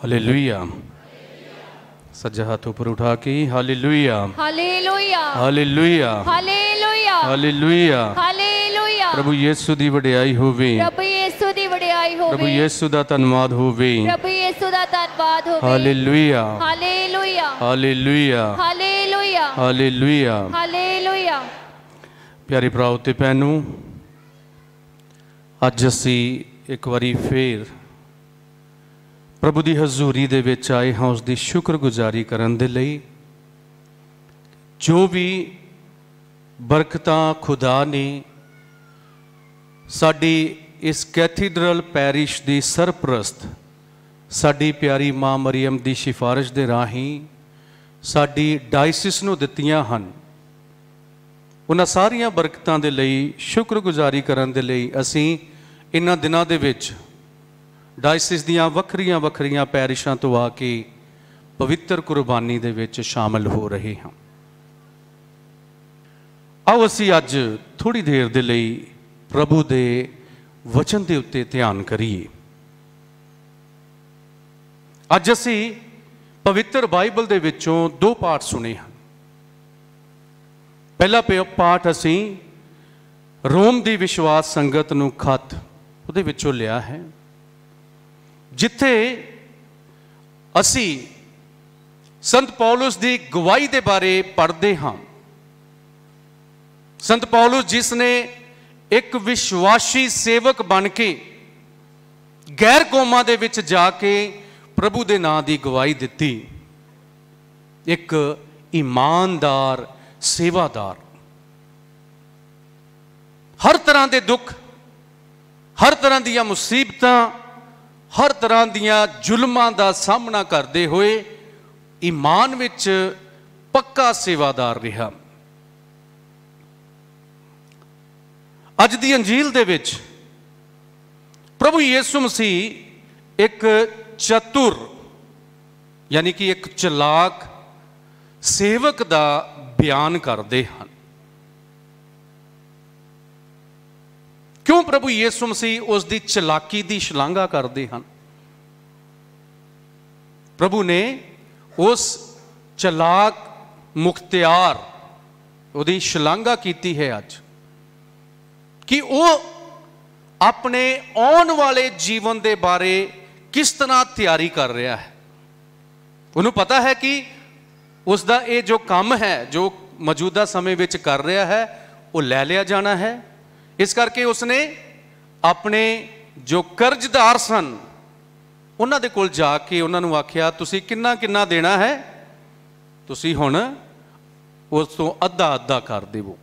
प्रभु यीशु दी वडियाई होवे प्रभु यीशु दा धन्यवाद होवे प्रभु प्यारे भाई ते पैनू आज असि एक बारी फिर ਪ੍ਰਭੂ ਦੀ ਹਜ਼ੂਰੀ ਦੇ ਵਿੱਚ ਆਏ ਹਾਂ ਉਸ ਦੀ ਸ਼ੁਕਰਗੁਜ਼ਾਰੀ ਕਰਨ ਦੇ ਲਈ ਜੋ ਵੀ ਬਰਕਤਾਂ ਖੁਦਾ ਨੇ ਸਾਡੀ ਇਸ ਕੈਥੀਡਰਲ ਪੈਰਿਸ਼ ਦੀ ਸਰਪ੍ਰਸਤ ਸਾਡੀ ਪਿਆਰੀ ਮਾਂ ਮਰੀਮ ਦੀ ਸਿਫਾਰਿਸ਼ ਦੇ ਰਾਹੀਂ ਸਾਡੀ ਡਾਇਸਿਸ ਨੂੰ ਦਿੱਤੀਆਂ ਹਨ ਉਹਨਾਂ ਸਾਰੀਆਂ ਬਰਕਤਾਂ ਦੇ ਲਈ ਸ਼ੁਕਰਗੁਜ਼ਾਰੀ ਕਰਨ ਦੇ ਲਈ ਅਸੀਂ ਇਹਨਾਂ ਦਿਨਾਂ ਦੇ ਵਿੱਚ ਡਾਇਸਿਸ ਦੀਆਂ ਵੱਖਰੀਆਂ ਵੱਖਰੀਆਂ ਪੈਰਿਸ਼ਾਂ ਤੋਂ ਆ ਕੇ ਪਵਿੱਤਰ ਕੁਰਬਾਨੀ ਦੇ ਵਿੱਚ ਸ਼ਾਮਲ ਹੋ ਰਹੇ ਹਾਂ ਆਓ ਅਸੀਂ ਅੱਜ ਥੋੜੀ ਦੇਰ ਦੇ ਲਈ ਪ੍ਰਭੂ ਦੇ ਵਚਨ ਦੇ ਉੱਤੇ ਧਿਆਨ ਕਰੀਏ ਅੱਜ ਅਸੀਂ ਪਵਿੱਤਰ ਬਾਈਬਲ ਦੇ ਵਿੱਚੋਂ ਦੋ ਪਾਠ ਸੁਣੇ ਹਨ ਪਹਿਲਾ ਪਾਠ ਅਸੀਂ ਰੋਮ ਦੀ ਵਿਸ਼ਵਾਸ ਸੰਗਤ ਨੂੰ ਖਤ ਉਹਦੇ ਵਿੱਚੋਂ ਲਿਆ ਹੈ ਜਿੱਥੇ ਅਸੀਂ ਸੰਤ ਪੌਲਸ ਦੀ ਗਵਾਹੀ ਦੇ ਬਾਰੇ ਪੜ੍ਹਦੇ ਹਾਂ ਸੰਤ ਪੌਲਸ ਜਿਸ ਨੇ ਇੱਕ ਵਿਸ਼ਵਾਸੀ ਸੇਵਕ ਬਣ ਕੇ ਗੈਰ ਕੋਮਾ ਦੇ ਵਿੱਚ ਜਾ ਕੇ ਪ੍ਰਭੂ ਦੇ ਨਾਂ ਦੀ ਗਵਾਹੀ ਦਿੱਤੀ ਇੱਕ ਇਮਾਨਦਾਰ ਸੇਵਾਦਾਰ ਹਰ ਤਰ੍ਹਾਂ ਦੇ ਦੁੱਖ ਹਰ ਤਰ੍ਹਾਂ ਦੀਆਂ ਮੁਸੀਬਤਾਂ ਹਰ ਤਰ੍ਹਾਂ ਦੀਆਂ ਜ਼ੁਲਮਾਂ ਦਾ ਸਾਹਮਣਾ ਕਰਦੇ ਹੋਏ ਈਮਾਨ ਵਿੱਚ ਪੱਕਾ ਸੇਵਾਦਾਰ ਰਿਹਾ ਅੱਜ ਦੀ ਅੰਜੀਲ ਦੇ ਵਿੱਚ ਪ੍ਰਭੂ ਯਿਸੂ ਮਸੀਹ ਇੱਕ ਚਤੁਰ ਯਾਨੀ ਕਿ ਇੱਕ ਚਲਾਕ ਸੇਵਕ ਦਾ ਬਿਆਨ ਕਰਦੇ ਹਨ ਕਿਉਂ ਪ੍ਰਭੂ ਯਿਸੂ ਮਸੀਹ ਉਸ ਦੀ ਚਲਾਕੀ ਦੀ ਸ਼ਲਾਘਾ ਕਰਦੇ ਹਨ ਪ੍ਰਭੂ ਨੇ ਉਸ ਚਲਾਕ ਮੁਖਤਿਆਰ ਉਹਦੀ ਸ਼ਲਾਘਾ ਕੀਤੀ ਹੈ ਅੱਜ ਕਿ ਉਹ ਆਪਣੇ ਆਉਣ ਵਾਲੇ ਜੀਵਨ ਦੇ ਬਾਰੇ ਕਿਸ ਤਰ੍ਹਾਂ ਤਿਆਰੀ ਕਰ ਰਿਹਾ ਹੈ ਉਹਨੂੰ ਪਤਾ ਹੈ ਕਿ ਉਸ ਦਾ ਇਹ ਜੋ ਕੰਮ ਹੈ ਜੋ ਮੌਜੂਦਾ ਸਮੇਂ ਵਿੱਚ ਕਰ ਰਿਹਾ ਹੈ ਉਹ ਲੈ ਲਿਆ ਜਾਣਾ ਹੈ ਇਸ ਕਰਕੇ ਉਸਨੇ ਆਪਣੇ ਜੋ ਕਰਜ਼ਦਾਰ ਸਨ ਉਹਨਾਂ ਦੇ ਕੋਲ ਜਾ ਕੇ ਉਹਨਾਂ ਨੂੰ ਆਖਿਆ ਤੁਸੀਂ ਕਿੰਨਾ ਕਿੰਨਾ ਦੇਣਾ ਹੈ ਤੁਸੀਂ ਹੁਣ ਉਸ ਤੋਂ ਅੱਧਾ ਅੱਧਾ ਕਰ ਦੇਵੋ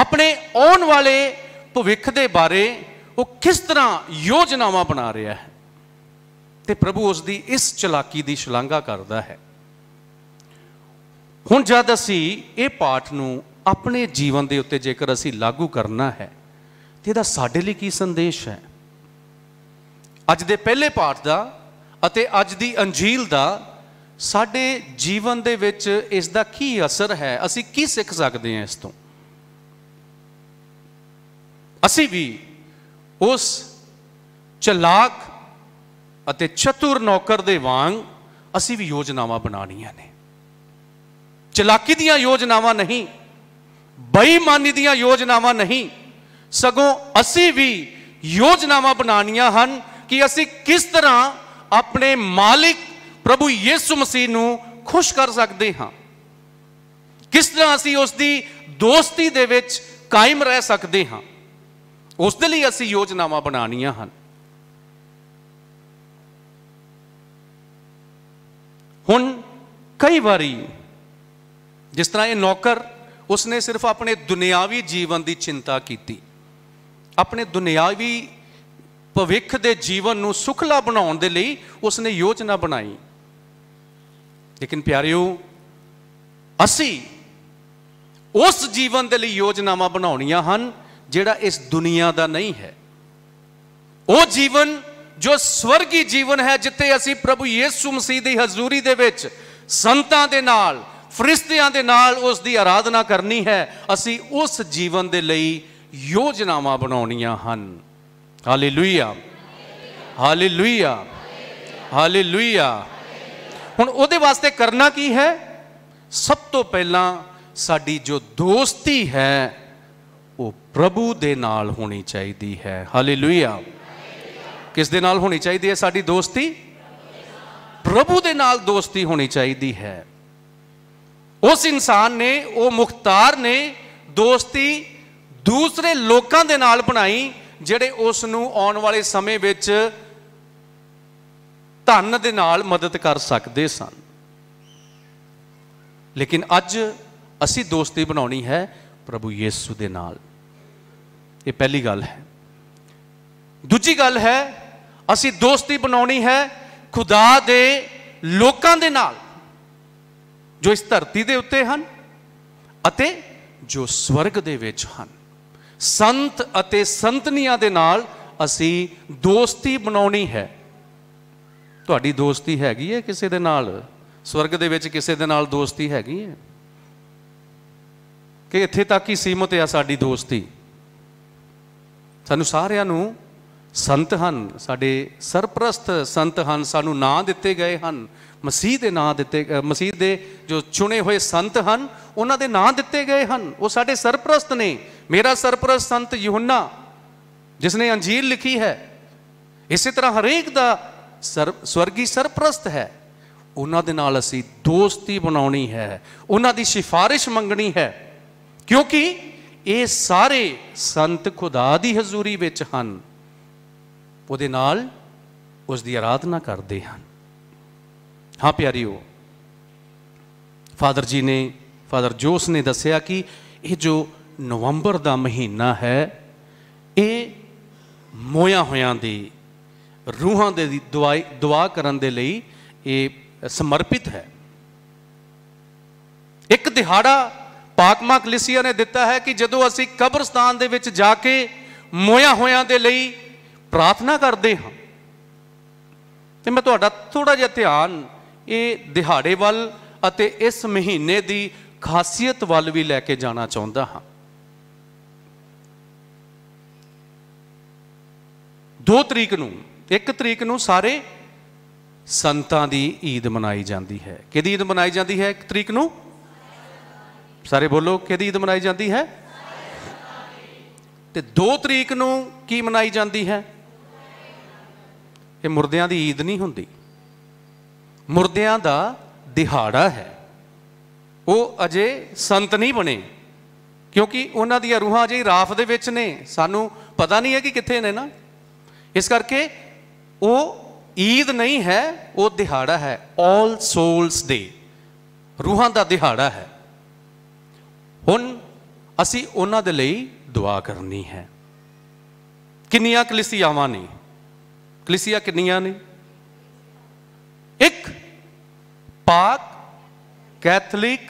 ਆਪਣੇ ਆਉਣ ਵਾਲੇ ਭਵਿੱਖ ਦੇ ਬਾਰੇ ਉਹ ਕਿਸ ਤਰ੍ਹਾਂ ਯੋਜਨਾਵਾਂ ਬਣਾ ਰਿਹਾ ਹੈ ਤੇ ਪ੍ਰਭੂ ਉਸ ਦੀ ਇਸ ਚਲਾਕੀ ਦੀ ਸ਼ਲਾਘਾ ਕਰਦਾ ਹੈ ਹੁਣ ਜਦ ਅਸੀਂ ਇਹ ਪਾਠ ਨੂੰ ਆਪਣੇ ਜੀਵਨ ਦੇ ਉੱਤੇ ਜੇਕਰ ਅਸੀਂ ਲਾਗੂ ਕਰਨਾ ਹੈ ਤੇ ਇਹਦਾ ਸਾਡੇ ਲਈ ਕੀ ਸੰਦੇਸ਼ ਹੈ ਅੱਜ ਦੇ ਪਹਿਲੇ ਪਾਠ ਦਾ ਅਤੇ ਅੱਜ ਦੀ ਅੰਜੀਲ ਦਾ ਸਾਡੇ ਜੀਵਨ ਦੇ ਵਿੱਚ ਇਸ ਦਾ ਕੀ ਅਸਰ ਹੈ ਅਸੀਂ ਕੀ ਸਿੱਖ ਸਕਦੇ ਹਾਂ ਇਸ ਤੋਂ ਅਸੀਂ ਵੀ ਉਸ ਚਲਾਕ ਅਤੇ ਚਤੁਰ ਨੌਕਰ ਦੇ ਵਾਂਗ ਅਸੀਂ ਵੀ ਯੋਜਨਾਵਾਂ ਬਣਾਉਣੀਆਂ ਨੇ ਚਲਾਕੀ ਦੀਆਂ ਯੋਜਨਾਵਾਂ ਨਹੀਂ ਬੇਈਮਾਨੀ ਦੀਆਂ ਯੋਜਨਾਵਾਂ ਨਹੀਂ ਸਗੋਂ ਅਸੀਂ ਵੀ ਯੋਜਨਾਵਾਂ ਬਣਾਉਣੀਆਂ ਹਨ ਕਿ ਅਸੀਂ ਕਿਸ ਤਰ੍ਹਾਂ ਆਪਣੇ ਮਾਲਿਕ ਪ੍ਰਭੂ ਯੀਸੂ ਮਸੀਹ ਨੂੰ ਖੁਸ਼ ਕਰ ਸਕਦੇ ਹਾਂ ਕਿਸ ਤਰ੍ਹਾਂ ਅਸੀਂ ਉਸ ਦੀ ਦੋਸਤੀ ਦੇ ਵਿੱਚ ਕਾਇਮ ਰਹਿ ਸਕਦੇ ਹਾਂ ਉਸ ਦੇ ਲਈ ਅਸੀਂ ਯੋਜਨਾਵਾਂ ਬਣਾਉਣੀਆਂ ਹਨ ਹੁਣ ਕਈ ਵਾਰੀ ਜਿਸ ਤਰ੍ਹਾਂ ਇਹ ਨੌਕਰ ਉਸਨੇ ਸਿਰਫ ਆਪਣੇ ਦੁਨਿਆਵੀ ਜੀਵਨ ਦੀ ਚਿੰਤਾ ਕੀਤੀ ਆਪਣੇ ਦੁਨਿਆਵੀ ਭਵਿੱਖ ਦੇ ਜੀਵਨ ਨੂੰ ਸੁਖਲਾ ਬਣਾਉਣ ਦੇ ਲਈ ਉਸਨੇ ਯੋਜਨਾ ਬਣਾਈ ਲੇਕਿਨ ਪਿਆਰਿਓ ਅਸੀਂ ਉਸ ਜੀਵਨ ਦੇ ਲਈ ਯੋਜਨਾਵਾਂ ਬਣਾਉਣੀਆਂ ਹਨ ਜਿਹੜਾ ਇਸ ਦੁਨੀਆ ਦਾ ਨਹੀਂ ਹੈ ਉਹ ਜੀਵਨ ਜੋ ਸਵਰਗੀ ਜੀਵਨ ਹੈ ਜਿੱਥੇ ਅਸੀਂ ਪ੍ਰਭੂ ਯੀਸੂ ਮਸੀਹ ਦੀ ਹਜ਼ੂਰੀ ਦੇ ਵਿੱਚ ਸੰਤਾਂ ਦੇ ਨਾਲ ਫਰਿਸ਼ਤਿਆਂ ਦੇ ਨਾਲ ਉਸ ਦੀ ਆਰਾਧਨਾ ਕਰਨੀ ਹੈ ਅਸੀਂ ਉਸ ਜੀਵਨ ਦੇ ਲਈ ਯੋਜਨਾਵਾਂ ਬਣਾਉਣੀਆਂ ਹਨ ਹਾਲੇਲੂਇਆ ਹਾਲੇਲੂਇਆ ਹਾਲੇਲੂਇਆ ਹੁਣ ਉਹਦੇ ਵਾਸਤੇ ਕਰਨਾ ਕੀ ਹੈ ਸਭ ਤੋਂ ਪਹਿਲਾਂ ਸਾਡੀ ਜੋ ਦੋਸਤੀ ਹੈ ਉਹ ਪ੍ਰਭੂ ਦੇ ਨਾਲ ਹੋਣੀ ਚਾਹੀਦੀ ਹੈ ਹਾਲੇਲੂਇਆ ਕਿਸ ਦੇ ਨਾਲ ਹੋਣੀ ਚਾਹੀਦੀ ਹੈ ਸਾਡੀ ਦੋਸਤੀ ਪ੍ਰਭੂ ਦੇ ਨਾਲ ਦੋਸਤੀ ਹੋਣੀ ਚਾਹੀਦੀ ਹੈ ਉਸ ਇਨਸਾਨ ਨੇ ਉਹ ਮੁਖਤਾਰ ਨੇ ਦੋਸਤੀ ਦੂਸਰੇ ਲੋਕਾਂ ਦੇ ਨਾਲ ਬਣਾਈ ਜਿਹੜੇ ਉਸ ਨੂੰ ਆਉਣ ਵਾਲੇ ਸਮੇਂ ਵਿੱਚ ਧਨ ਦੇ ਨਾਲ ਮਦਦ ਕਰ ਸਕਦੇ ਸਨ ਲੇਕਿਨ ਅੱਜ ਅਸੀਂ ਦੋਸਤੀ ਬਣਾਉਣੀ ਹੈ ਪ੍ਰਭੂ ਯੀਸੂ ਦੇ ਨਾਲ ਇਹ ਪਹਿਲੀ ਗੱਲ ਹੈ ਦੂਜੀ ਗੱਲ ਹੈ ਅਸੀਂ ਦੋਸਤੀ ਬਣਾਉਣੀ ਹੈ ਖੁਦਾ ਦੇ ਲੋਕਾਂ ਦੇ ਨਾਲ ਜੋ ਇਸ ਧਰਤੀ ਦੇ ਉੱਤੇ ਹਨ ਅਤੇ ਜੋ ਸਵਰਗ ਦੇ ਵਿੱਚ ਹਨ ਸੰਤ ਅਤੇ ਸੰਤਨੀਆਂ ਦੇ ਨਾਲ ਅਸੀਂ ਦੋਸਤੀ ਬਣਾਉਣੀ ਹੈ ਤੁਹਾਡੀ ਦੋਸਤੀ ਹੈਗੀ ਹੈ ਕਿਸੇ ਦੇ ਨਾਲ ਸਵਰਗ ਦੇ ਵਿੱਚ ਕਿਸੇ ਦੇ ਨਾਲ ਦੋਸਤੀ ਹੈਗੀ ਹੈ ਕਿ ਇੱਥੇ ਤੱਕ ਹੀ ਸੀਮਤ ਹੈ ਸਾਡੀ ਦੋਸਤੀ ਸਾਨੂੰ ਸਾਰਿਆਂ ਨੂੰ ਸੰਤ ਹਨ ਸਾਡੇ ਸਰਪ੍ਰਸਤ ਸੰਤ ਹਨ ਸਾਨੂੰ ਨਾਂ ਦਿੱਤੇ ਗਏ ਹਨ ਮਸੀਹ ਦੇ ਨਾਂ ਦਿੱਤੇ ਮਸੀਹ ਦੇ ਜੋ ਚੁਣੇ ਹੋਏ ਸੰਤ ਹਨ ਉਹਨਾਂ ਦੇ ਨਾਂ ਦਿੱਤੇ ਗਏ ਹਨ ਉਹ ਸਾਡੇ ਸਰਪ੍ਰਸਤ ਨੇ ਮੇਰਾ ਸਰਪ੍ਰਸਤ ਸੰਤ ਯਹੋਨਾ ਜਿਸ ਨੇ ਅੰਜੀਲ ਲਿਖੀ ਹੈ ਇਸੇ ਤਰ੍ਹਾਂ ਹਰੇਕ ਦਾ ਸਵਰਗੀ ਸਰਪ੍ਰਸਤ ਹੈ ਉਹਨਾਂ ਦੇ ਨਾਲ ਅਸੀਂ ਦੋਸਤੀ ਬਣਾਉਣੀ ਹੈ ਉਹਨਾਂ ਦੀ ਸਿਫਾਰਿਸ਼ ਮੰਗਣੀ ਹੈ ਕਿਉਂਕਿ ਇਹ ਸਾਰੇ ਸੰਤ ਖੁਦਾ ਦੀ ਹਜ਼ੂਰੀ ਵਿੱਚ ਹਨ ਉਹਦੇ ਨਾਲ ਉਸ ਦੀ ਆਰਾਧਨਾ ਕਰਦੇ ਹਨ ਹਾਂ ਪਿਆਰੀਓ ਫਾਦਰ ਜੀ ਨੇ ਫਾਦਰ ਜੋਸ ਨੇ ਦੱਸਿਆ ਕਿ ਇਹ ਜੋ ਨਵੰਬਰ ਦਾ ਮਹੀਨਾ ਹੈ ਇਹ ਮੋਇਆ ਹੋਇਆਂ ਦੀ ਰੂਹਾਂ ਦੇ ਦੁਆਈ ਦੁਆ ਕਰਨ ਦੇ ਲਈ ਇਹ ਸਮਰਪਿਤ ਹੈ ਇੱਕ ਦਿਹਾੜਾ ਪਾਕਮਾ ਕਲਿਸੀਆ ਨੇ ਦਿੱਤਾ ਹੈ ਕਿ ਜਦੋਂ ਅਸੀਂ ਕਬਰਸਤਾਨ ਦੇ ਵਿੱਚ ਜਾ ਕੇ ਮੋਇਆ ਹੋਇਆਂ ਦੇ ਲਈ ਪ੍ਰਾਰਥਨਾ ਕਰਦੇ ਹਾਂ ਤੇ ਮੈਂ ਤੁਹਾਡਾ ਥੋੜਾ ਜਿਹਾ ਧਿਆਨ ਇਹ ਦਿਹਾੜੇ ਵੱਲ ਅਤੇ ਇਸ ਮਹੀਨੇ ਦੀ ਖਾਸੀਅਤ ਵੱਲ ਵੀ ਲੈ ਕੇ ਜਾਣਾ ਚਾਹੁੰਦਾ ਹਾਂ ਦੋ ਤਰੀਕ ਨੂੰ ਇੱਕ ਤਰੀਕ ਨੂੰ ਸਾਰੇ ਸੰਤਾਂ ਦੀ ਈਦ ਮਨਾਈ ਜਾਂਦੀ ਹੈ ਕਿਹਦੀ ਈਦ ਮਨਾਈ ਜਾਂਦੀ ਹੈ ਇੱਕ ਤਰੀਕ ਨੂੰ ਸਾਰੇ ਬੋਲੋ ਕਿਹਦੀ ਈਦ ਮਨਾਈ ਜਾਂਦੀ ਹੈ ਤੇ 2 ਤਰੀਕ ਨੂੰ ਕੀ ਮਨਾਈ ਜਾਂਦੀ ਹੈ ਇਹ ਮੁਰਦਿਆਂ ਦੀ ਈਦ ਨਹੀਂ ਹੁੰਦੀ ਮੁਰਦਿਆਂ ਦਾ ਦਿਹਾੜਾ ਹੈ ਉਹ ਅਜੇ ਸੰਤ ਨਹੀਂ ਬਣੇ ਕਿਉਂਕਿ ਉਹਨਾਂ ਦੀਆਂ ਰੂਹਾਂ ਅਜੇ ਰਾਫ ਦੇ ਵਿੱਚ ਨੇ ਸਾਨੂੰ ਪਤਾ ਨਹੀਂ ਹੈ ਕਿ ਕਿੱਥੇ ਨੇ ਨਾ ਇਸ ਕਰਕੇ ਉਹ ਈਦ ਨਹੀਂ ਹੈ ਉਹ ਦਿਹਾੜਾ ਹੈ 올 ਸੋਲਸ ਡੇ ਰੂਹਾਂ ਦਾ ਦਿਹਾੜਾ ਹੈ ਹੁਣ ਅਸੀਂ ਉਹਨਾਂ ਦੇ ਲਈ ਦੁਆ ਕਰਨੀ ਹੈ ਕਿੰਨੀਆਂ ਕਲਿਸੀਆਵਾਂ ਨੇ ਕਲੀਸਿਆ ਕਿੰਨੀਆਂ ਨੇ ਇੱਕ ਪਾਕ ਕੈਥੋਲਿਕ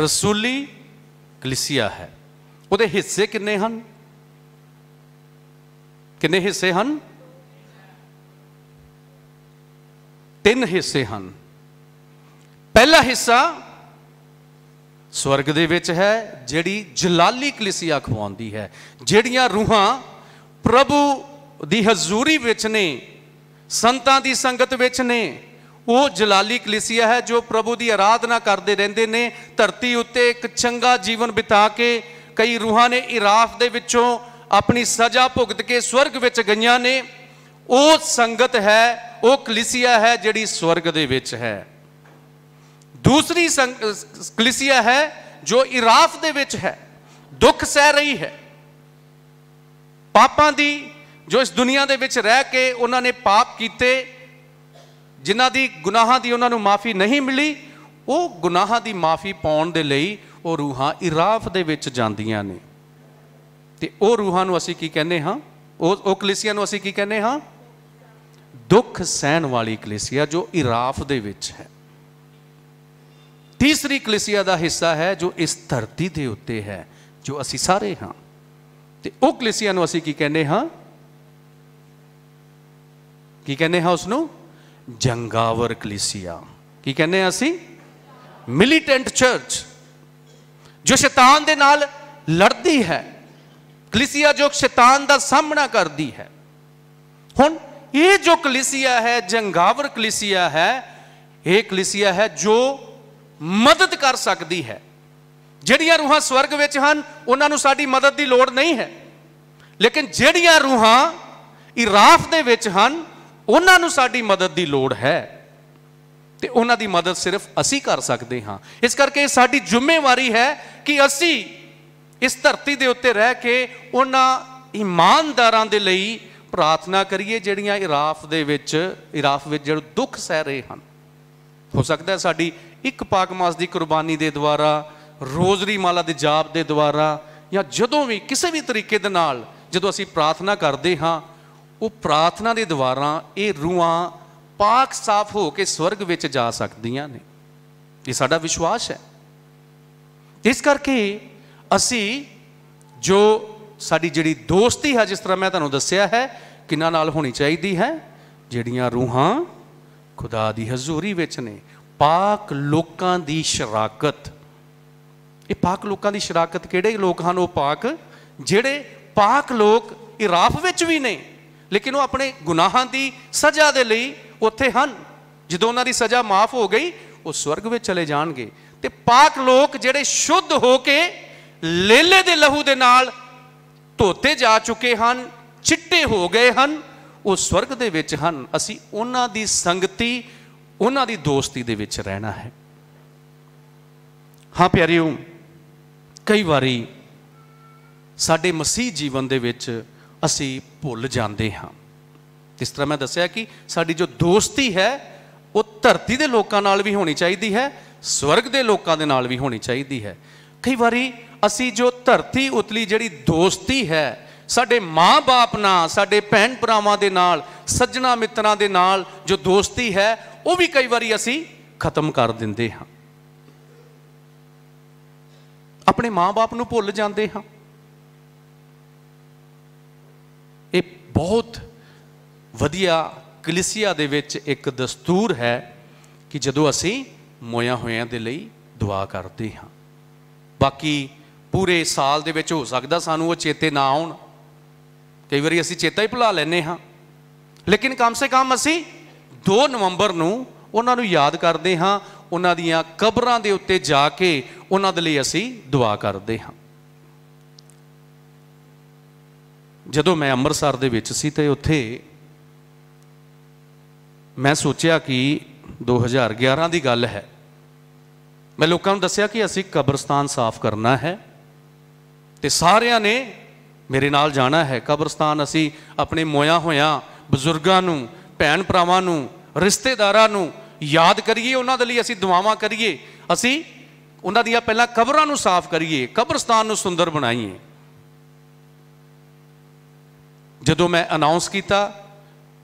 ਰਸੂਲੀ ਕਲੀਸਿਆ ਹੈ ਉਹਦੇ ਹਿੱਸੇ ਕਿੰਨੇ ਹਨ ਕਿੰਨੇ ਹਿੱਸੇ ਹਨ ਤਿੰਨ ਹਿੱਸੇ ਹਨ ਪਹਿਲਾ ਹਿੱਸਾ ਸਵਰਗ ਦੇ ਵਿੱਚ ਹੈ ਜਿਹੜੀ ਜਲਾਲੀ ਕਲੀਸਿਆ ਖਵਾਉਂਦੀ ਹੈ ਜਿਹੜੀਆਂ ਰੂਹਾਂ ਪ੍ਰਭੂ ਦੀ ਹਜ਼ੂਰੀ ਵਿੱਚ ਨੇ ਸੰਤਾਂ ਦੀ ਸੰਗਤ ਵਿੱਚ ਨੇ ਉਹ ਜਲਾਲੀ ਕਲੀਸਿਆ ਹੈ ਜੋ ਪ੍ਰਭੂ ਦੀ ਆਰਾਧਨਾ ਕਰਦੇ ਰਹਿੰਦੇ ਨੇ ਧਰਤੀ ਉੱਤੇ ਇੱਕ ਚੰਗਾ ਜੀਵਨ ਬਿਤਾ ਕੇ ਕਈ ਰੂਹਾਂ ਨੇ ਇਰਾਫ ਦੇ ਵਿੱਚੋਂ ਆਪਣੀ ਸਜ਼ਾ ਭੁਗਤ ਕੇ ਸਵਰਗ ਵਿੱਚ ਗਈਆਂ ਨੇ ਉਹ ਸੰਗਤ ਹੈ ਉਹ ਕਲੀਸਿਆ ਹੈ ਜਿਹੜੀ ਸਵਰਗ ਦੇ ਵਿੱਚ ਹੈ ਦੂਸਰੀ ਕਲੀਸਿਆ ਹੈ ਜੋ ਇਰਾਫ ਦੇ ਵਿੱਚ ਹੈ ਦੁੱਖ ਸਹਿ ਰਹੀ ਹੈ ਪਾਪਾਂ ਦੀ ਜੋ ਇਸ ਦੁਨੀਆ ਦੇ ਵਿੱਚ ਰਹਿ ਕੇ ਉਹਨਾਂ ਨੇ ਪਾਪ ਕੀਤੇ ਜਿਨ੍ਹਾਂ ਦੀ ਗੁਨਾਹਾਂ ਦੀ ਉਹਨਾਂ ਨੂੰ ਮਾਫੀ ਨਹੀਂ ਮਿਲੀ ਉਹ ਗੁਨਾਹਾਂ ਦੀ ਮਾਫੀ ਪਾਉਣ ਦੇ ਲਈ ਉਹ ਰੂਹਾਂ ਇਰਾਫ ਦੇ ਵਿੱਚ ਜਾਂਦੀਆਂ ਨੇ ਤੇ ਉਹ ਰੂਹਾਂ ਨੂੰ ਅਸੀਂ ਕੀ ਕਹਿੰਦੇ ਹਾਂ ਉਹ ਉਹ ਕਲੀਸਿਆ ਨੂੰ ਅਸੀਂ ਕੀ ਕਹਿੰਦੇ ਹਾਂ ਦੁੱਖ ਸਹਿਣ ਵਾਲੀ ਕਲੀਸਿਆ ਜੋ ਇਰਾਫ ਦੇ ਵਿੱਚ ਹੈ ਤੀਸਰੀ ਕਲੀਸਿਆ ਦਾ ਹਿੱਸਾ ਹੈ ਜੋ ਇਸ ਧਰਤੀ ਦੇ ਉੱਤੇ ਹੈ ਜੋ ਅਸੀਂ ਸਾਰੇ ਹਾਂ ਤੇ ਉਹ ਕਲੀਸਿਆ ਨੂੰ ਅਸੀਂ ਕੀ ਕਹਿੰਦੇ ਹਾਂ ਕੀ ਕਹਿੰਦੇ ਹਾਂ ਉਸ ਨੂੰ ਜੰਗਾਵਰ ਕਲੀਸੀਆ ਕੀ ਕਹਿੰਦੇ ਆ ਅਸੀਂ ਮਿਲੀਟੈਂਟ ਚਰਚ ਜੋ ਸ਼ੈਤਾਨ ਦੇ ਨਾਲ ਲੜਦੀ ਹੈ ਕਲੀਸੀਆ ਜੋ ਸ਼ੈਤਾਨ ਦਾ ਸਾਹਮਣਾ ਕਰਦੀ ਹੈ ਹੁਣ ਇਹ ਜੋ ਕਲੀਸੀਆ ਹੈ ਜੰਗਾਵਰ ਕਲੀਸੀਆ ਹੈ ਇਹ ਕਲੀਸੀਆ ਹੈ ਜੋ ਮਦਦ ਕਰ ਸਕਦੀ ਹੈ ਜਿਹੜੀਆਂ ਰੂਹਾਂ ਸਵਰਗ ਵਿੱਚ ਹਨ ਉਹਨਾਂ ਨੂੰ ਸਾਡੀ ਮਦਦ ਦੀ ਲੋੜ ਨਹੀਂ ਹੈ ਲੇਕਿਨ ਜਿਹੜੀਆਂ ਰੂਹਾਂ ਇਰਾਫ ਦੇ ਵਿੱਚ ਹਨ ਉਹਨਾਂ ਨੂੰ ਸਾਡੀ ਮਦਦ ਦੀ ਲੋੜ ਹੈ ਤੇ ਉਹਨਾਂ ਦੀ ਮਦਦ ਸਿਰਫ ਅਸੀਂ ਕਰ ਸਕਦੇ ਹਾਂ ਇਸ ਕਰਕੇ ਸਾਡੀ ਜ਼ਿੰਮੇਵਾਰੀ ਹੈ ਕਿ ਅਸੀਂ ਇਸ ਧਰਤੀ ਦੇ ਉੱਤੇ ਰਹਿ ਕੇ ਉਹਨਾਂ ਇਮਾਨਦਾਰਾਂ ਦੇ ਲਈ ਪ੍ਰਾਰਥਨਾ ਕਰੀਏ ਜਿਹੜੀਆਂ ਇਰਾਫ ਦੇ ਵਿੱਚ ਇਰਾਫ ਵਿੱਚ ਜਿਹੜੇ ਦੁੱਖ ਸਹਿ ਰਹੇ ਹਨ ਹੋ ਸਕਦਾ ਸਾਡੀ ਇੱਕ ਪਾਕ ਮਾਸ ਦੀ ਕੁਰਬਾਨੀ ਦੇ ਦੁਆਰਾ ਰੋਜ਼ਰੀ ਮਾਲਾ ਦੇ ਜਾਪ ਦੇ ਦੁਆਰਾ ਜਾਂ ਜਦੋਂ ਵੀ ਕਿਸੇ ਵੀ ਤਰੀਕੇ ਦੇ ਨਾਲ ਜਦੋਂ ਅਸੀਂ ਪ੍ਰਾਰਥਨਾ ਕਰਦੇ ਹਾਂ ਉਹ ਪ੍ਰਾਰਥਨਾ ਦੇ ਦੁਆਰਾ ਇਹ ਰੂਹਾਂ ਪਾਕ ਸਾਫ਼ ਹੋ ਕੇ ਸਵਰਗ ਵਿੱਚ ਜਾ ਸਕਦੀਆਂ ਨੇ ਇਹ ਸਾਡਾ ਵਿਸ਼ਵਾਸ ਹੈ ਇਸ ਕਰਕੇ ਅਸੀਂ ਜੋ ਸਾਡੀ ਜਿਹੜੀ ਦੋਸਤੀ ਹੈ ਜਿਸ ਤਰ੍ਹਾਂ ਮੈਂ ਤੁਹਾਨੂੰ ਦੱਸਿਆ ਹੈ ਕਿਨਾਂ ਨਾਲ ਹੋਣੀ ਚਾਹੀਦੀ ਹੈ ਜਿਹੜੀਆਂ ਰੂਹਾਂ ਖੁਦਾ ਦੀ ਹਜ਼ੂਰੀ ਵਿੱਚ ਨੇ ਪਾਕ ਲੋਕਾਂ ਦੀ ਸ਼ਰਾਕਤ ਇਹ ਪਾਕ ਲੋਕਾਂ ਦੀ ਸ਼ਰਾਕਤ ਕਿਹੜੇ ਲੋਕ ਹਨ ਉਹ ਪਾਕ ਜਿਹੜੇ ਪਾਕ ਲੋਕ ਇਰਾਫ ਵਿੱਚ ਵੀ ਨੇ ਲੇਕਿਨ ਉਹ ਆਪਣੇ ਗੁਨਾਹਾਂ ਦੀ ਸਜ਼ਾ ਦੇ ਲਈ ਉੱਥੇ ਹਨ ਜਦੋਂ ਉਹਨਾਂ ਦੀ ਸਜ਼ਾ ਮਾਫ ਹੋ ਗਈ ਉਹ ਸਵਰਗ ਵਿੱਚ ਚਲੇ ਜਾਣਗੇ ਤੇ ਪਾਕ ਲੋਕ ਜਿਹੜੇ ਸ਼ੁੱਧ ਹੋ ਕੇ ਲੇਲੇ ਦੇ ਲਹੂ ਦੇ ਨਾਲ ਧੋਤੇ ਜਾ ਚੁੱਕੇ ਹਨ ਚਿੱਟੇ ਹੋ ਗਏ ਹਨ ਉਹ ਸਵਰਗ ਦੇ ਵਿੱਚ ਹਨ ਅਸੀਂ ਉਹਨਾਂ ਦੀ ਸੰਗਤੀ ਉਹਨਾਂ ਦੀ ਦੋਸਤੀ ਦੇ ਵਿੱਚ ਰਹਿਣਾ ਹੈ ਹਾਂ ਪਿਆਰਿਓ ਕਈ ਵਾਰੀ ਸਾਡੇ ਮਸੀਹ ਜੀਵਨ ਦੇ ਵਿੱਚ ਅਸੀਂ ਭੁੱਲ ਜਾਂਦੇ ਹਾਂ ਇਸ ਤਰ੍ਹਾਂ ਮੈਂ ਦੱਸਿਆ ਕਿ ਸਾਡੀ ਜੋ ਦੋਸਤੀ ਹੈ ਉਹ ਧਰਤੀ ਦੇ ਲੋਕਾਂ ਨਾਲ ਵੀ ਹੋਣੀ ਚਾਹੀਦੀ ਹੈ ਸਵਰਗ ਦੇ ਲੋਕਾਂ ਦੇ ਨਾਲ ਵੀ ਹੋਣੀ ਚਾਹੀਦੀ ਹੈ ਕਈ ਵਾਰੀ ਅਸੀਂ ਜੋ ਧਰਤੀ ਉਤਲੀ ਜਿਹੜੀ ਦੋਸਤੀ ਹੈ ਸਾਡੇ ਮਾਪੇ ਨਾਲ ਸਾਡੇ ਭੈਣ ਭਰਾਵਾਂ ਦੇ ਨਾਲ ਸੱਜਣਾ ਮਿੱਤਰਾਂ ਦੇ ਨਾਲ ਜੋ ਦੋਸਤੀ ਹੈ ਉਹ ਵੀ ਕਈ ਵਾਰੀ ਅਸੀਂ ਖਤਮ ਕਰ ਦਿੰਦੇ ਹਾਂ ਆਪਣੇ ਮਾਪੇ ਨੂੰ ਭੁੱਲ ਜਾਂਦੇ ਹਾਂ ਇਹ ਬਹੁਤ ਵਧੀਆ ਕਲਿਸਿਆ ਦੇ ਵਿੱਚ ਇੱਕ ਦਸਤੂਰ ਹੈ ਕਿ ਜਦੋਂ ਅਸੀਂ ਮੋਇਆ ਹੋਇਆਂ ਦੇ ਲਈ ਦੁਆ ਕਰਦੇ ਹਾਂ ਬਾਕੀ ਪੂਰੇ ਸਾਲ ਦੇ ਵਿੱਚ ਹੋ ਸਕਦਾ ਸਾਨੂੰ ਉਹ ਚੇਤੇ ਨਾ ਆਉਣ ਕਈ ਵਾਰੀ ਅਸੀਂ ਚੇਤਾ ਹੀ ਭੁਲਾ ਲੈਨੇ ਹਾਂ ਲੇਕਿਨ ਕਮ ਸੇ ਕਮ ਅਸੀਂ 2 ਨਵੰਬਰ ਨੂੰ ਉਹਨਾਂ ਨੂੰ ਯਾਦ ਕਰਦੇ ਹਾਂ ਉਹਨਾਂ ਦੀਆਂ ਕਬਰਾਂ ਦੇ ਉੱਤੇ ਜਾ ਕੇ ਉਹਨਾਂ ਦੇ ਲਈ ਅਸੀਂ ਦੁਆ ਕਰਦੇ ਹਾਂ ਜਦੋਂ ਮੈਂ ਅੰਮ੍ਰਿਤਸਰ ਦੇ ਵਿੱਚ ਸੀ ਤੇ ਉੱਥੇ ਮੈਂ ਸੋਚਿਆ ਕਿ 2011 ਦੀ ਗੱਲ ਹੈ ਮੈਂ ਲੋਕਾਂ ਨੂੰ ਦੱਸਿਆ ਕਿ ਅਸੀਂ ਕਬਰਸਤਾਨ ਸਾਫ਼ ਕਰਨਾ ਹੈ ਤੇ ਸਾਰਿਆਂ ਨੇ ਮੇਰੇ ਨਾਲ ਜਾਣਾ ਹੈ ਕਬਰਸਤਾਨ ਅਸੀਂ ਆਪਣੇ ਮੋਇਆ ਹੋਇਆ ਬਜ਼ੁਰਗਾਂ ਨੂੰ ਭੈਣ ਭਰਾਵਾਂ ਨੂੰ ਰਿਸ਼ਤੇਦਾਰਾਂ ਨੂੰ ਯਾਦ ਕਰੀਏ ਉਹਨਾਂ ਦੇ ਲਈ ਅਸੀਂ ਦੁਆਵਾਂ ਕਰੀਏ ਅਸੀਂ ਉਹਨਾਂ ਦੀਆਂ ਪਹਿਲਾਂ ਕਬਰਾਂ ਨੂੰ ਸਾਫ਼ ਕਰੀਏ ਕਬਰਸਤਾਨ ਨੂੰ ਸੁੰਦਰ ਬਣਾਈਏ ਜਦੋਂ ਮੈਂ ਅਨਾਉਂਸ ਕੀਤਾ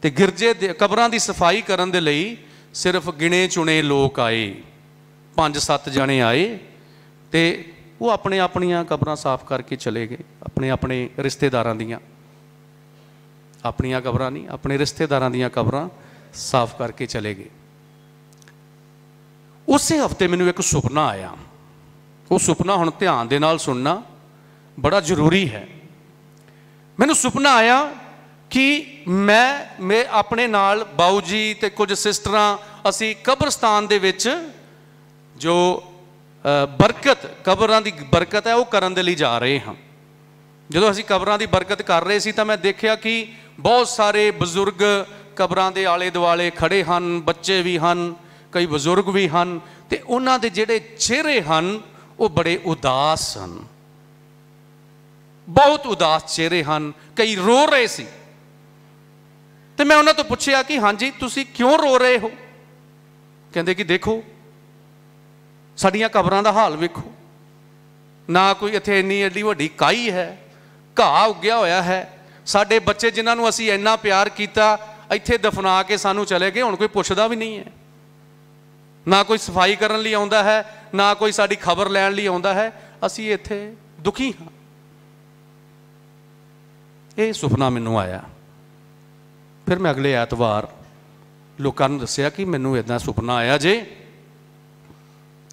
ਤੇ ਗਿਰਜੇ ਦੇ ਕਬਰਾਂ ਦੀ ਸਫਾਈ ਕਰਨ ਦੇ ਲਈ ਸਿਰਫ ਗਿਣੇ ਚੁਣੇ ਲੋਕ ਆਏ ਪੰਜ ਸੱਤ ਜਣੇ ਆਏ ਤੇ ਉਹ ਆਪਣੇ ਆਪਣੀਆਂ ਕਬਰਾਂ ਸਾਫ਼ ਕਰਕੇ ਚਲੇ ਗਏ ਆਪਣੇ ਆਪਣੇ ਰਿਸ਼ਤੇਦਾਰਾਂ ਦੀਆਂ ਆਪਣੀਆਂ ਕਬਰਾਂ ਨਹੀਂ ਆਪਣੇ ਰਿਸ਼ਤੇਦਾਰਾਂ ਦੀਆਂ ਕਬਰਾਂ ਸਾਫ਼ ਕਰਕੇ ਚਲੇ ਗਏ ਉਸੇ ਹਫਤੇ ਮੈਨੂੰ ਇੱਕ ਸੁਪਨਾ ਆਇਆ ਉਹ ਸੁਪਨਾ ਹੁਣ ਧਿਆਨ ਦੇ ਨਾਲ ਸੁਣਨਾ ਬੜਾ ਜ਼ਰੂਰੀ ਹੈ ਮੈਨੂੰ ਸੁਪਨਾ ਆਇਆ ਕਿ ਮੈਂ ਮੇ ਆਪਣੇ ਨਾਲ ਬਾਉ ਜੀ ਤੇ ਕੁਝ ਸਿਸਟਰਾਂ ਅਸੀਂ ਕਬਰਸਤਾਨ ਦੇ ਵਿੱਚ ਜੋ ਬਰਕਤ ਕਬਰਾਂ ਦੀ ਬਰਕਤ ਹੈ ਉਹ ਕਰਨ ਦੇ ਲਈ ਜਾ ਰਹੇ ਹਾਂ ਜਦੋਂ ਅਸੀਂ ਕਬਰਾਂ ਦੀ ਬਰਕਤ ਕਰ ਰਹੇ ਸੀ ਤਾਂ ਮੈਂ ਦੇਖਿਆ ਕਿ ਬਹੁਤ ਸਾਰੇ ਬਜ਼ੁਰਗ ਕਬਰਾਂ ਦੇ ਆਲੇ ਦੁਆਲੇ ਖੜੇ ਹਨ ਬੱਚੇ ਵੀ ਹਨ ਕਈ ਬਜ਼ੁਰਗ ਵੀ ਹਨ ਤੇ ਉਹਨਾਂ ਦੇ ਜਿਹੜੇ ਚਿਹਰੇ ਹਨ ਉਹ ਬੜੇ ਉਦਾਸ ਹਨ ਬਹੁਤ ਉਦਾਸ ਚਿਹਰੇ ਹਨ ਕਈ ਰੋ ਰਹੇ ਸੀ ਤੇ ਮੈਂ ਉਹਨਾਂ ਤੋਂ ਪੁੱਛਿਆ ਕਿ ਹਾਂਜੀ ਤੁਸੀਂ ਕਿਉਂ ਰੋ ਰਹੇ ਹੋ ਕਹਿੰਦੇ ਕਿ ਦੇਖੋ ਸਾਡੀਆਂ ਕਬਰਾਂ ਦਾ ਹਾਲ ਵੇਖੋ ਨਾ ਕੋਈ ਇੱਥੇ ਇੰਨੀ ਏਡੀ ਵੱਡੀ ਕਾਈ ਹੈ ਘਾਹ ਉੱਗਿਆ ਹੋਇਆ ਹੈ ਸਾਡੇ ਬੱਚੇ ਜਿਨ੍ਹਾਂ ਨੂੰ ਅਸੀਂ ਇੰਨਾ ਪਿਆਰ ਕੀਤਾ ਇੱਥੇ ਦਫਨਾ ਕੇ ਸਾਨੂੰ ਚਲੇ ਗਏ ਹੁਣ ਕੋਈ ਪੁੱਛਦਾ ਵੀ ਨਹੀਂ ਹੈ ਨਾ ਕੋਈ ਸਫਾਈ ਕਰਨ ਲਈ ਆਉਂਦਾ ਹੈ ਨਾ ਕੋਈ ਸਾਡੀ ਖਬਰ ਲੈਣ ਲਈ ਆਉਂਦਾ ਹੈ ਅਸੀਂ ਇੱਥੇ ਦੁਖੀ ਹਾਂ ਇਹ ਸੁਪਨਾ ਮੈਨੂੰ ਆਇਆ ਫਿਰ ਮੈਂ ਅਗਲੇ ਐਤਵਾਰ ਲੋਕਾਂ ਨੂੰ ਦੱਸਿਆ ਕਿ ਮੈਨੂੰ ਇਦਾਂ ਸੁਪਨਾ ਆਇਆ ਜੇ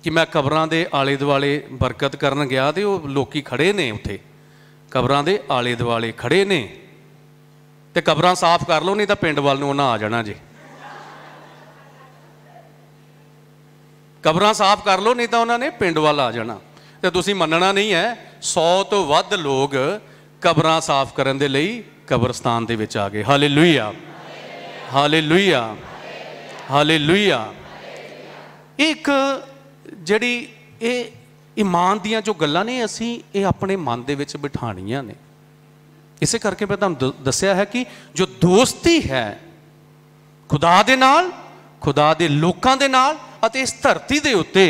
ਕਿ ਮੈਂ ਕਬਰਾਂ ਦੇ ਆਲੇ ਦੁਆਲੇ ਬਰਕਤ ਕਰਨ ਗਿਆ ਤੇ ਉਹ ਲੋਕੀ ਖੜੇ ਨੇ ਉੱਥੇ ਕਬਰਾਂ ਦੇ ਆਲੇ ਦੁਆਲੇ ਖੜੇ ਨੇ ਤੇ ਕਬਰਾਂ ਸਾਫ਼ ਕਰ ਲਓ ਨਹੀਂ ਤਾਂ ਪਿੰਡ ਵੱਲ ਨੂੰ ਉਹਨਾਂ ਆ ਜਾਣਾ ਜੀ ਕਬਰਾਂ ਸਾਫ਼ ਕਰ ਲਓ ਨਹੀਂ ਤਾਂ ਉਹਨਾਂ ਨੇ ਪਿੰਡ ਵੱਲ ਆ ਜਾਣਾ ਤੇ ਤੁਸੀਂ ਮੰਨਣਾ ਨਹੀਂ ਹੈ 100 ਤੋਂ ਵੱਧ ਲੋਕ ਕਬਰਾਂ ਸਾਫ਼ ਕਰਨ ਦੇ ਲਈ ਕਬਰਸਤਾਨ ਦੇ ਵਿੱਚ ਆ ਗਏ ਹਾਲੇਲੂਇਆ ਹਾਲੇਲੂਇਆ ਹਾਲੇਲੂਇਆ ਇੱਕ ਜਿਹੜੀ ਇਹ ਇਮਾਨ ਦੀਆਂ ਜੋ ਗੱਲਾਂ ਨੇ ਅਸੀਂ ਇਹ ਆਪਣੇ ਮਨ ਦੇ ਵਿੱਚ ਬਿਠਾਣੀਆਂ ਨੇ ਇਸੇ ਕਰਕੇ ਮੈਂ ਤੁਹਾਨੂੰ ਦੱਸਿਆ ਹੈ ਕਿ ਜੋ ਦੋਸਤੀ ਹੈ ਖੁਦਾ ਦੇ ਨਾਲ ਖੁਦਾ ਦੇ ਲੋਕਾਂ ਦੇ ਨਾਲ ਅਤੇ ਇਸ ਧਰਤੀ ਦੇ ਉੱਤੇ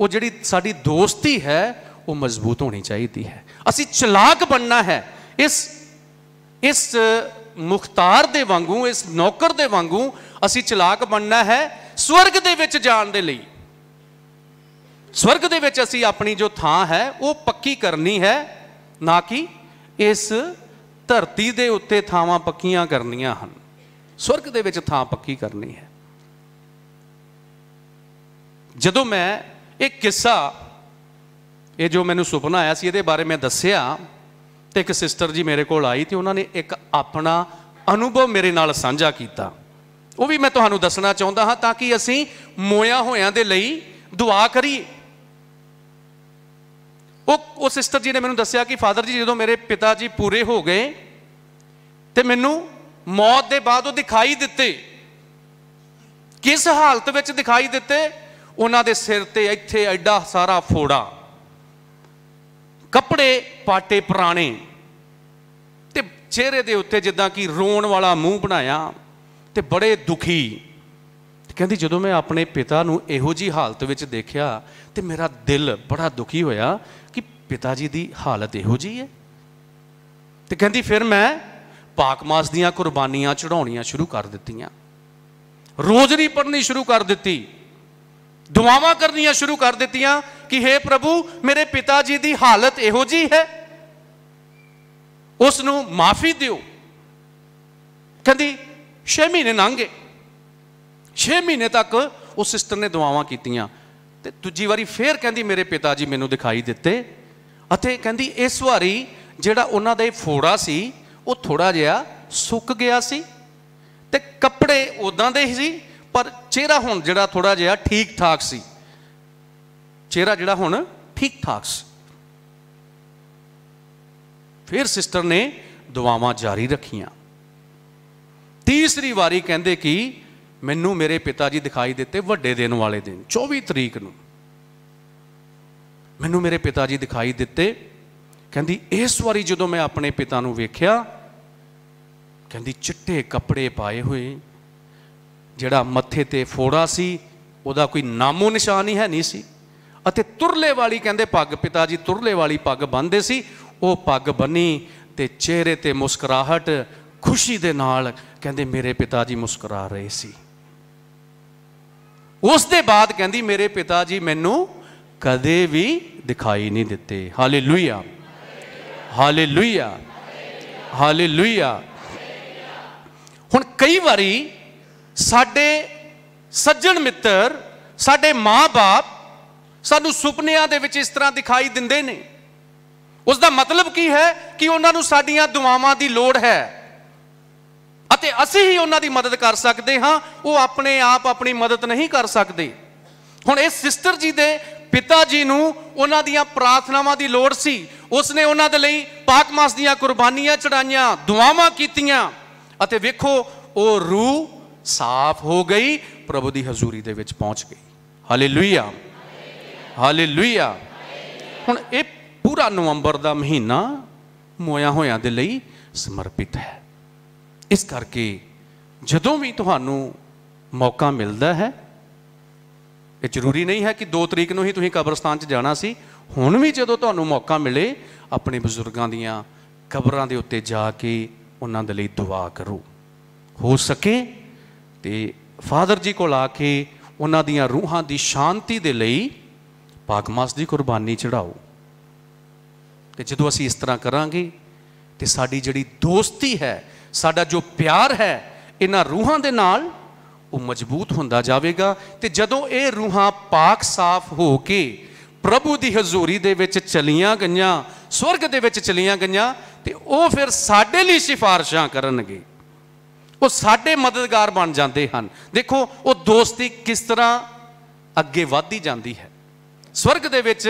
ਉਹ ਜਿਹੜੀ ਸਾਡੀ ਦੋਸਤੀ ਹੈ ਉਹ ਮਜ਼ਬੂਤ ਹੋਣੀ ਚਾਹੀਦੀ ਹੈ ਅਸੀਂ ਚਲਾਕ ਬਣਨਾ ਹੈ ਇਸ ਇਸ ਮੁਖਤਾਰ ਦੇ ਵਾਂਗੂ ਇਸ ਨੌਕਰ ਦੇ ਵਾਂਗੂ ਅਸੀਂ ਚਲਾਕ ਬਣਨਾ ਹੈ ਸਵਰਗ ਦੇ ਵਿੱਚ ਜਾਣ ਦੇ ਲਈ ਸਵਰਗ ਦੇ ਵਿੱਚ ਅਸੀਂ ਆਪਣੀ ਜੋ ਥਾਂ ਹੈ ਉਹ ਪੱਕੀ ਕਰਨੀ ਹੈ ਨਾ ਕਿ ਇਸ ਧਰਤੀ ਦੇ ਉੱਤੇ ਥਾਵਾਂ ਪੱਕੀਆਂ ਕਰਨੀਆਂ ਹਨ ਸਵਰਗ ਦੇ ਵਿੱਚ ਥਾਂ ਪੱਕੀ ਕਰਨੀ ਹੈ ਜਦੋਂ ਮੈਂ ਇਹ ਕਿੱਸਾ ਇਹ ਜੋ ਮੈਨੂੰ ਸੁਪਨਾ ਆਇਆ ਸੀ ਇਹਦੇ ਬਾਰੇ ਮੈਂ ਦੱਸਿਆ ਤੇ ਇੱਕ ਸਿਸਟਰ ਜੀ ਮੇਰੇ ਕੋਲ ਆਈ ਤੇ ਉਹਨਾਂ ਨੇ ਇੱਕ ਆਪਣਾ ਅਨੁਭਵ ਮੇਰੇ ਨਾਲ ਸਾਂਝਾ ਕੀਤਾ ਉਹ ਵੀ ਮੈਂ ਤੁਹਾਨੂੰ ਦੱਸਣਾ ਚਾਹੁੰਦਾ ਹਾਂ ਤਾਂ ਕਿ ਅਸੀਂ ਮੋਇਆ ਹੋਇਆਂ ਦੇ ਲਈ ਦੁਆ ਕਰੀਏ ਉਹ ਉਹ ਸਿਸਟਰ ਜੀ ਨੇ ਮੈਨੂੰ ਦੱਸਿਆ ਕਿ ਫਾਦਰ ਜੀ ਜਦੋਂ ਮੇਰੇ ਪਿਤਾ ਜੀ ਪੂਰੇ ਹੋ ਗਏ ਤੇ ਮੈਨੂੰ ਮੌਤ ਦੇ ਬਾਅਦ ਉਹ ਦਿਖਾਈ ਦਿੱਤੇ ਕਿਸ ਹਾਲਤ ਵਿੱਚ ਦਿਖਾਈ ਦਿੱਤੇ ਉਹਨਾਂ ਦੇ ਸਿਰ ਤੇ ਇੱਥੇ ਐਡਾ ਸਾਰਾ ਫੋੜਾ ਕੱਪੜੇ ਪਾਟੇ ਪੁਰਾਣੇ ਤੇ ਚਿਹਰੇ ਦੇ ਉੱਤੇ ਜਿੱਦਾਂ ਕਿ ਰੋਣ ਵਾਲਾ ਮੂੰਹ ਬਣਾਇਆ ਤੇ ਬੜੇ ਦੁਖੀ ਕਹਿੰਦੀ ਜਦੋਂ ਮੈਂ ਆਪਣੇ ਪਿਤਾ ਨੂੰ ਇਹੋ ਜੀ ਹਾਲਤ ਵਿੱਚ ਦੇਖਿਆ ਤੇ ਮੇਰਾ ਦਿਲ ਬੜਾ ਦੁਖੀ ਹੋਇਆ ਕਿ ਪਿਤਾ ਜੀ ਦੀ ਹਾਲਤ ਇਹੋ ਜੀ ਹੈ ਤੇ ਕਹਿੰਦੀ ਫਿਰ ਮੈਂ ਪਾਕ ਮਾਸ ਦੀਆਂ ਕੁਰਬਾਨੀਆਂ ਚੜਾਉਣੀਆਂ ਸ਼ੁਰੂ ਕਰ ਦਿੱਤੀਆਂ ਰੋਜ਼ਰੀ ਪੜ੍ਹਨੀ ਸ਼ੁਰੂ ਕਰ ਦਿੱਤੀ ਦੁਆਵਾਂ ਕਰਨੀਆਂ ਸ਼ੁਰੂ ਕਰ ਦਿੱਤੀਆਂ ਕਿ हे ਪ੍ਰਭੂ ਮੇਰੇ ਪਿਤਾ ਜੀ ਦੀ ਹਾਲਤ ਇਹੋ ਜੀ ਹੈ ਉਸ ਨੂੰ ਮਾਫੀ ਦਿਓ ਕਹਿੰਦੀ 6 ਮਹੀਨੇ ਲੰਘੇ 6 ਮਹੀਨੇ ਤੱਕ ਉਸ ਸਿਸਟਰ ਨੇ ਦੁਆਵਾਂ ਕੀਤੀਆਂ ਤੇ ਦੂਜੀ ਵਾਰੀ ਫੇਰ ਕਹਿੰਦੀ ਮੇਰੇ ਪਿਤਾ ਜੀ ਮੈਨੂੰ ਦਿਖਾਈ ਦਿੱਤੇ ਅਤੇ ਕਹਿੰਦੀ ਇਸ ਵਾਰੀ ਜਿਹੜਾ ਉਹਨਾਂ ਦਾ ਇਹ ਫੋੜਾ ਸੀ ਉਹ ਥੋੜਾ ਜਿਹਾ ਸੁੱਕ ਗਿਆ ਸੀ ਤੇ ਕੱਪੜੇ ਉਦਾਂ ਦੇ ਹੀ ਸੀ ਪਰ ਚਿਹਰਾ ਹੁਣ ਜਿਹੜਾ ਥੋੜਾ ਜਿਹਾ ਠੀਕ ਠਾਕ ਸੀ ਚਿਹਰਾ ਜਿਹੜਾ ਹੁਣ ਠੀਕ ਠਾਕ ਸੀ ਫਿਰ ਸਿਸਟਰ ਨੇ ਦੁਆਵਾਂ ਜਾਰੀ ਰੱਖੀਆਂ ਤੀਸਰੀ ਵਾਰੀ ਕਹਿੰਦੇ ਕਿ ਮੈਨੂੰ ਮੇਰੇ ਪਿਤਾ ਜੀ ਦਿਖਾਈ ਦਿੱਤੇ ਵੱਡੇ ਦਿਨ ਵਾਲੇ ਦਿਨ 24 ਤਰੀਕ ਨੂੰ ਮੈਨੂੰ ਮੇਰੇ ਪਿਤਾ ਜੀ ਦਿਖਾਈ ਦਿੱਤੇ ਕਹਿੰਦੀ ਇਸ ਵਾਰੀ ਜਦੋਂ ਮੈਂ ਆਪਣੇ ਪਿਤਾ ਨੂੰ ਵੇਖਿਆ ਕਹਿੰਦੀ ਚਿੱਟੇ ਕੱਪੜੇ ਪਾਏ ਹੋਏ ਜਿਹੜਾ ਮੱਥੇ ਤੇ ਫੋੜਾ ਸੀ ਉਹਦਾ ਕੋਈ ਨਾਮੋ ਨਿਸ਼ਾਨ ਹੀ ਹੈ ਨਹੀਂ ਸੀ ਅਤੇ ਤੁਰਲੇ ਵਾਲੀ ਕਹਿੰਦੇ ਪੱਗ ਪਿਤਾ ਜੀ ਤੁਰਲੇ ਵਾਲੀ ਪੱਗ ਬੰਨਦੇ ਸੀ ਉਹ ਪੱਗ ਬੰਨੀ ਤੇ ਚਿਹਰੇ ਤੇ ਮੁਸਕਰਾਹਟ ਖੁਸ਼ੀ ਦੇ ਨਾਲ ਕਹਿੰਦੇ ਮੇਰੇ ਪਿਤਾ ਜੀ ਮੁਸਕਰਾ ਰਹੇ ਸੀ ਉਸ ਦੇ ਬਾਅਦ ਕਹਿੰਦੀ ਮੇਰੇ ਪਿਤਾ ਜੀ ਮੈਨੂੰ ਕਦੇ ਵੀ ਦਿਖਾਈ ਨਹੀਂ ਦਿੱਤੇ ਹਾਲੇਲੂਇਆ ਹਾਲੇਲੂਇਆ ਹਾਲੇਲੂਇਆ ਹੁਣ ਕਈ ਵਾਰੀ ਸਾਡੇ ਸੱਜਣ ਮਿੱਤਰ ਸਾਡੇ ਮਾਪੇ ਸਾਨੂੰ ਸੁਪਨਿਆਂ ਦੇ ਵਿੱਚ ਇਸ ਤਰ੍ਹਾਂ ਦਿਖਾਈ ਦਿੰਦੇ ਨੇ ਉਸ ਦਾ ਮਤਲਬ ਕੀ ਹੈ ਕਿ ਉਹਨਾਂ ਨੂੰ ਸਾਡੀਆਂ ਦੁਆਵਾਂ ਦੀ ਲੋੜ ਹੈ ਅਤੇ ਅਸੀਂ ਹੀ ਉਹਨਾਂ ਦੀ ਮਦਦ ਕਰ ਸਕਦੇ ਹਾਂ ਉਹ ਆਪਣੇ ਆਪ ਆਪਣੀ ਮਦਦ ਨਹੀਂ ਕਰ ਸਕਦੇ ਹੁਣ ਇਸ ਸਿਸਟਰ ਜੀ ਦੇ ਪਿਤਾ ਜੀ ਨੂੰ ਉਹਨਾਂ ਦੀਆਂ ਪ੍ਰਾਰਥਨਾਵਾਂ ਦੀ ਲੋੜ ਸੀ ਉਸ ਨੇ ਉਹਨਾਂ ਦੇ ਲਈ ਪਾਕ ਮਾਸ ਦੀਆਂ ਕੁਰਬਾਨੀਆਂ ਚੜਾਈਆਂ ਦੁਆਵਾਂ ਕੀਤੀਆਂ ਅਤੇ ਵੇਖੋ ਉਹ ਰੂਹ ਸਾਫ਼ ਹੋ ਗਈ ਪ੍ਰਭੂ ਦੀ ਹਜ਼ੂਰੀ ਦੇ ਵਿੱਚ ਪਹੁੰਚ ਗਈ ਹਾਲੇਲੂਇਆ ਹਾਲੇਲੂਇਆ ਹੁਣ ਇਹ ਪੂਰਾ ਨਵੰਬਰ ਦਾ ਮਹੀਨਾ ਮੋਇਆ ਹੋਇਆਂ ਦੇ ਲਈ ਸਮਰਪਿਤ ਹੈ ਇਸ ਕਰਕੇ ਜਦੋਂ ਵੀ ਤੁਹਾਨੂੰ ਮੌਕਾ ਮਿਲਦਾ ਹੈ ਇਹ ਜ਼ਰੂਰੀ ਨਹੀਂ ਹੈ ਕਿ 2 ਤਰੀਕ ਨੂੰ ਹੀ ਤੁਸੀਂ ਕਬਰਸਤਾਨ 'ਚ ਜਾਣਾ ਸੀ ਹੁਣ ਵੀ ਜਦੋਂ ਤੁਹਾਨੂੰ ਮੌਕਾ ਮਿਲੇ ਆਪਣੇ ਬਜ਼ੁਰਗਾਂ ਦੀਆਂ ਕਬਰਾਂ ਦੇ ਉੱਤੇ ਜਾ ਕੇ ਉਹਨਾਂ ਦੇ ਲਈ ਦੁਆ ਕਰੋ ਹੋ ਸਕੇ ਤੇ ਫਾਦਰ ਜੀ ਕੋਲ ਆ ਕੇ ਉਹਨਾਂ ਦੀਆਂ ਰੂਹਾਂ ਦੀ ਸ਼ਾਂਤੀ ਦੇ ਲਈ ਭਾਗਮਾਸ ਦੀ ਕੁਰਬਾਨੀ ਚੜਾਓ ਤੇ ਜਦੋਂ ਅਸੀਂ ਇਸ ਤਰ੍ਹਾਂ ਕਰਾਂਗੇ ਤੇ ਸਾਡੀ ਜਿਹੜੀ ਦੋਸਤੀ ਹੈ ਸਾਡਾ ਜੋ ਪਿਆਰ ਹੈ ਇਹਨਾਂ ਰੂਹਾਂ ਦੇ ਨਾਲ ਉਹ ਮਜ਼ਬੂਤ ਹੁੰਦਾ ਜਾਵੇਗਾ ਤੇ ਜਦੋਂ ਇਹ ਰੂਹਾਂ ਪਾਕ ਸਾਫ਼ ਹੋ ਕੇ ਪ੍ਰਭੂ ਦੀ ਹਜ਼ੂਰੀ ਦੇ ਵਿੱਚ ਚਲੀਆਂ ਗਈਆਂ ਸਵਰਗ ਦੇ ਵਿੱਚ ਚਲੀਆਂ ਗਈਆਂ ਤੇ ਉਹ ਫਿਰ ਸਾਡੇ ਲਈ ਸਿਫਾਰਸ਼ਾਂ ਕਰਨਗੇ ਉਹ ਸਾਡੇ ਮਦਦਗਾਰ ਬਣ ਜਾਂਦੇ ਹਨ ਦੇਖੋ ਉਹ ਦੋਸਤੀ ਕਿਸ ਤਰ੍ਹਾਂ ਅੱਗੇ ਵਧਦੀ ਜਾਂਦੀ ਹੈ ਸਵਰਗ ਦੇ ਵਿੱਚ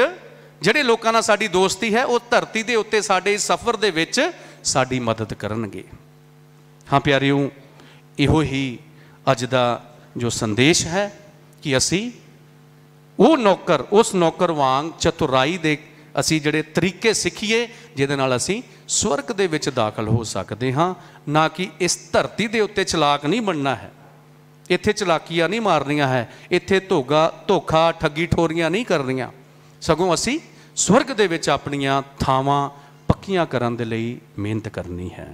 ਜਿਹੜੇ ਲੋਕਾਂ ਨਾਲ ਸਾਡੀ ਦੋਸਤੀ ਹੈ ਉਹ ਧਰਤੀ ਦੇ ਉੱਤੇ ਸਾਡੇ ਸਫ਼ਰ ਦੇ ਵਿੱਚ ਸਾਡੀ ਮਦਦ ਕਰਨਗੇ ਹਾਂ ਪਿਆਰਿਓ ਇਹੋ ਹੀ ਅੱਜ ਦਾ ਜੋ ਸੰਦੇਸ਼ ਹੈ ਕਿ ਅਸੀਂ ਉਹ ਨੌਕਰ ਉਸ ਨੌਕਰ ਵਾਂਗ ਚਤੁਰਾਈ ਦੇ ਅਸੀਂ ਜਿਹੜੇ ਤਰੀਕੇ ਸਿੱਖੀਏ ਜਿਹਦੇ ਨਾਲ ਅਸੀਂ ਸਵਰਗ ਦੇ ਵਿੱਚ ਦਾਖਲ ਹੋ ਸਕਦੇ ਹਾਂ ਨਾ ਕਿ ਇਸ ਧਰਤੀ ਦੇ ਉੱਤੇ ਚਲਾਕ ਨਹੀਂ ਬਣਨਾ ਹੈ ਇੱਥੇ ਚਲਾਕੀਆਂ ਨਹੀਂ ਮਾਰਨੀਆਂ ਹੈ ਇੱਥੇ ਧੋਗਾ ਧੋਖਾ ਠੱਗੀ ਠੋਰੀਆਂ ਨਹੀਂ ਕਰਨੀਆਂ ਸਗੋਂ ਅਸੀਂ ਸਵਰਗ ਦੇ ਵਿੱਚ ਆਪਣੀਆਂ ਥਾਵਾਂ ਪੱਕੀਆਂ ਕਰਨ ਦੇ ਲਈ ਮਿਹਨਤ ਕਰਨੀ ਹੈ